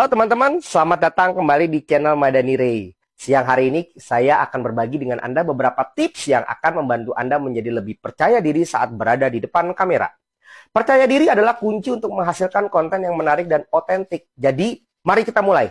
Halo teman-teman, selamat datang kembali di channel Madani Ray. Siang hari ini saya akan berbagi dengan Anda beberapa tips yang akan membantu Anda menjadi lebih percaya diri saat berada di depan kamera. Percaya diri adalah kunci untuk menghasilkan konten yang menarik dan otentik. Jadi, mari kita mulai.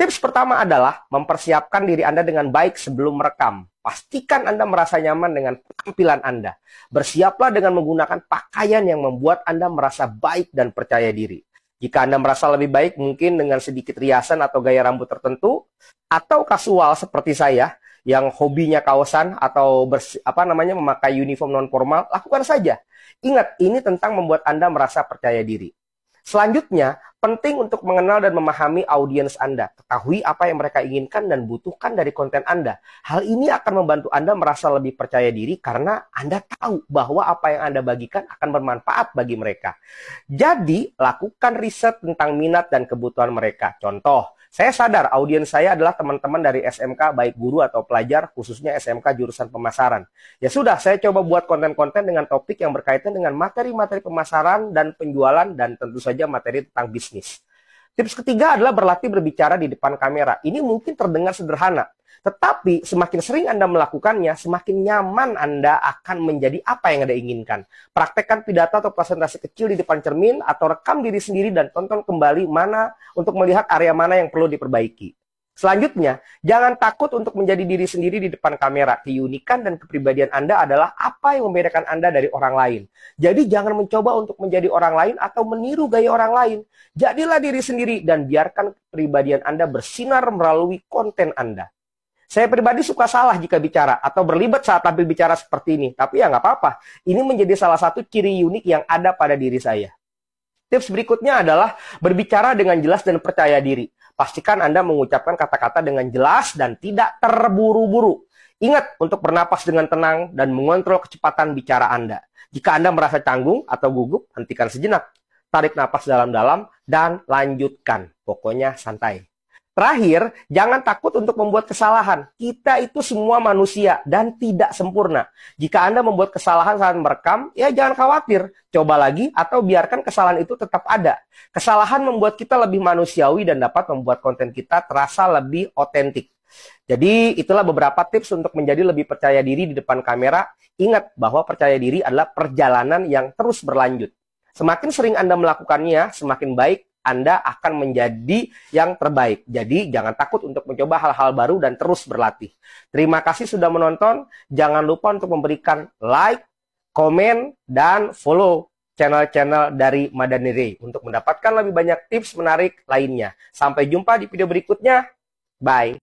Tips pertama adalah mempersiapkan diri Anda dengan baik sebelum merekam. Pastikan Anda merasa nyaman dengan penampilan Anda. Bersiaplah dengan menggunakan pakaian yang membuat Anda merasa baik dan percaya diri. Jika Anda merasa lebih baik mungkin dengan sedikit riasan atau gaya rambut tertentu atau kasual seperti saya yang hobinya kaosan atau bers, apa namanya memakai uniform non formal, lakukan saja. Ingat, ini tentang membuat Anda merasa percaya diri. Selanjutnya, penting untuk mengenal dan memahami audiens Anda. Ketahui apa yang mereka inginkan dan butuhkan dari konten Anda. Hal ini akan membantu Anda merasa lebih percaya diri karena Anda tahu bahwa apa yang Anda bagikan akan bermanfaat bagi mereka. Jadi, lakukan riset tentang minat dan kebutuhan mereka. Contoh, saya sadar audiens saya adalah teman-teman dari SMK baik guru atau pelajar khususnya SMK jurusan pemasaran. Ya sudah, saya coba buat konten-konten dengan topik yang berkaitan dengan materi-materi pemasaran dan penjualan dan tentu saja materi tentang bisnis. Tips ketiga adalah berlatih berbicara di depan kamera. Ini mungkin terdengar sederhana, tetapi semakin sering Anda melakukannya, semakin nyaman Anda akan menjadi apa yang Anda inginkan. Praktekkan pidato atau presentasi kecil di depan cermin atau rekam diri sendiri dan tonton kembali mana untuk melihat area mana yang perlu diperbaiki. Selanjutnya, jangan takut untuk menjadi diri sendiri di depan kamera. Keunikan dan kepribadian Anda adalah apa yang membedakan Anda dari orang lain. Jadi jangan mencoba untuk menjadi orang lain atau meniru gaya orang lain. Jadilah diri sendiri dan biarkan kepribadian Anda bersinar melalui konten Anda. Saya pribadi suka salah jika bicara atau berlibat saat tampil bicara seperti ini. Tapi ya nggak apa-apa. Ini menjadi salah satu ciri unik yang ada pada diri saya. Tips berikutnya adalah berbicara dengan jelas dan percaya diri. Pastikan Anda mengucapkan kata-kata dengan jelas dan tidak terburu-buru. Ingat untuk bernapas dengan tenang dan mengontrol kecepatan bicara Anda. Jika Anda merasa canggung atau gugup, hentikan sejenak. Tarik napas dalam-dalam dan lanjutkan. Pokoknya santai. Terakhir, jangan takut untuk membuat kesalahan. Kita itu semua manusia dan tidak sempurna. Jika Anda membuat kesalahan saat merekam, ya jangan khawatir. Coba lagi atau biarkan kesalahan itu tetap ada. Kesalahan membuat kita lebih manusiawi dan dapat membuat konten kita terasa lebih otentik. Jadi itulah beberapa tips untuk menjadi lebih percaya diri di depan kamera. Ingat bahwa percaya diri adalah perjalanan yang terus berlanjut. Semakin sering Anda melakukannya, semakin baik anda akan menjadi yang terbaik. Jadi jangan takut untuk mencoba hal-hal baru dan terus berlatih. Terima kasih sudah menonton. Jangan lupa untuk memberikan like, komen, dan follow channel-channel dari Madani Ray untuk mendapatkan lebih banyak tips menarik lainnya. Sampai jumpa di video berikutnya. Bye.